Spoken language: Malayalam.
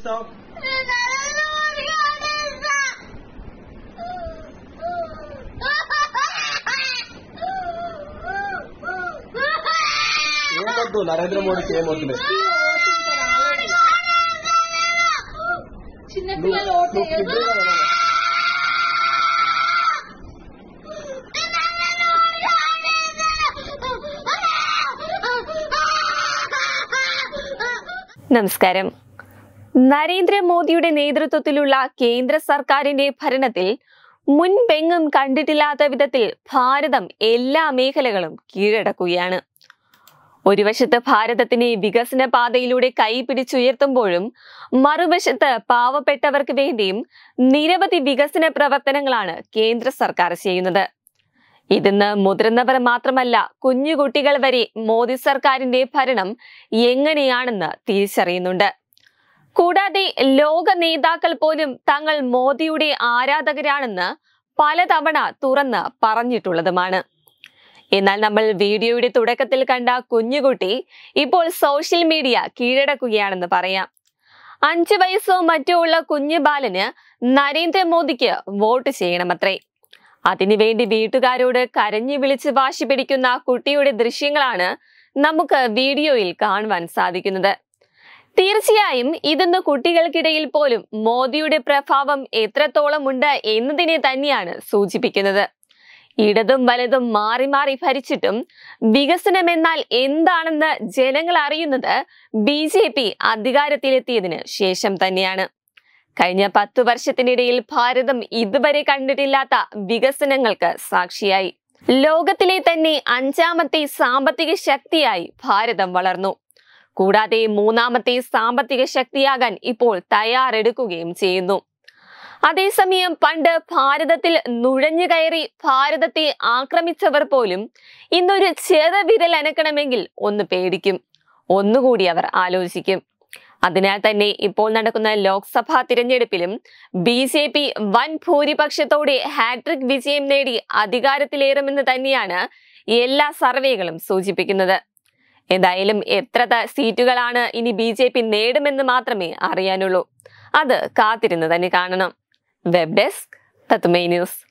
Eso. ఏమంటూ నరేంద్రమోడీకి ఏమవుతుంది చిన్నపిల్లలు ఓటు നമസ്കാരം നരേന്ദ്രമോദിയുടെ നേതൃത്വത്തിലുള്ള കേന്ദ്ര സർക്കാരിന്റെ ഭരണത്തിൽ മുൻപെങ്ങും കണ്ടിട്ടില്ലാത്ത വിധത്തിൽ ഭാരതം എല്ലാ മേഖലകളും കീഴടക്കുകയാണ് ഒരു വശത്ത് ഭാരതത്തിനെ വികസന പാതയിലൂടെ കൈപിടിച്ചുയർത്തുമ്പോഴും മറുവശത്ത് പാവപ്പെട്ടവർക്ക് വേണ്ടിയും നിരവധി വികസന പ്രവർത്തനങ്ങളാണ് കേന്ദ്ര സർക്കാർ ചെയ്യുന്നത് ഇതിന്ന് മുതിർന്നവർ മാത്രമല്ല കുഞ്ഞുകുട്ടികൾ വരെ മോദി സർക്കാരിന്റെ ഭരണം എങ്ങനെയാണെന്ന് തിരിച്ചറിയുന്നുണ്ട് കൂടാതെ ലോക നേതാക്കൾ പോലും തങ്ങൾ മോദിയുടെ ആരാധകരാണെന്ന് പലതവണ തുറന്ന് പറഞ്ഞിട്ടുള്ളതുമാണ് എന്നാൽ നമ്മൾ വീഡിയോയുടെ തുടക്കത്തിൽ കണ്ട കുഞ്ഞുകുട്ടി ഇപ്പോൾ സോഷ്യൽ മീഡിയ കീഴടക്കുകയാണെന്ന് പറയാം അഞ്ചു വയസ്സോ മറ്റോ ഉള്ള കുഞ്ഞു ബാലന് നരേന്ദ്രമോദിക്ക് വോട്ട് ചെയ്യണമത്രേ അതിനുവേണ്ടി വീട്ടുകാരോട് കരഞ്ഞു വിളിച്ച് വാശി പിടിക്കുന്ന കുട്ടിയുടെ ദൃശ്യങ്ങളാണ് നമുക്ക് വീഡിയോയിൽ കാണുവാൻ സാധിക്കുന്നത് തീർച്ചയായും ഇതെന്ന് കുട്ടികൾക്കിടയിൽ പോലും മോദിയുടെ പ്രഭാവം എത്രത്തോളം ഉണ്ട് എന്നതിനെ തന്നെയാണ് സൂചിപ്പിക്കുന്നത് ഇടതും വലതും മാറി മാറി ഭരിച്ചിട്ടും വികസനം എന്നാൽ എന്താണെന്ന് ജനങ്ങൾ അറിയുന്നത് ബി ജെ പി അധികാരത്തിലെത്തിയതിന് ശേഷം തന്നെയാണ് കഴിഞ്ഞ പത്തു വർഷത്തിനിടയിൽ ഭാരതം ഇതുവരെ കണ്ടിട്ടില്ലാത്ത വികസനങ്ങൾക്ക് സാക്ഷിയായി ലോകത്തിലെ തന്നെ അഞ്ചാമത്തെ സാമ്പത്തിക ശക്തിയായി ഭാരതം വളർന്നു കൂടാതെ മൂന്നാമത്തെ സാമ്പത്തിക ശക്തിയാകാൻ ഇപ്പോൾ തയ്യാറെടുക്കുകയും ചെയ്യുന്നു അതേസമയം പണ്ട് ഭാരതത്തിൽ നുഴഞ്ഞു കയറി ഭാരതത്തെ ആക്രമിച്ചവർ പോലും ഇന്നൊരു ചെറു വിരൽ അനക്കണമെങ്കിൽ ഒന്ന് പേടിക്കും ഒന്നുകൂടി അവർ ആലോചിക്കും അതിനാൽ തന്നെ ഇപ്പോൾ നടക്കുന്ന ലോക്സഭാ തിരഞ്ഞെടുപ്പിലും ബി ജെ പി വൻ ഭൂരിപക്ഷത്തോടെ ഹാട്രിക് വിജയം നേടി അധികാരത്തിലേറുമെന്ന് തന്നെയാണ് എല്ലാ സർവേകളും സൂചിപ്പിക്കുന്നത് എന്തായാലും എത്ര സീറ്റുകളാണ് ഇനി ബി ജെ പി നേടുമെന്ന് മാത്രമേ അറിയാനുള്ളൂ അത് കാത്തിരുന്ന് തന്നെ കാണണം വെബ് ഡെസ്ക് തത്മേ ന്യൂസ്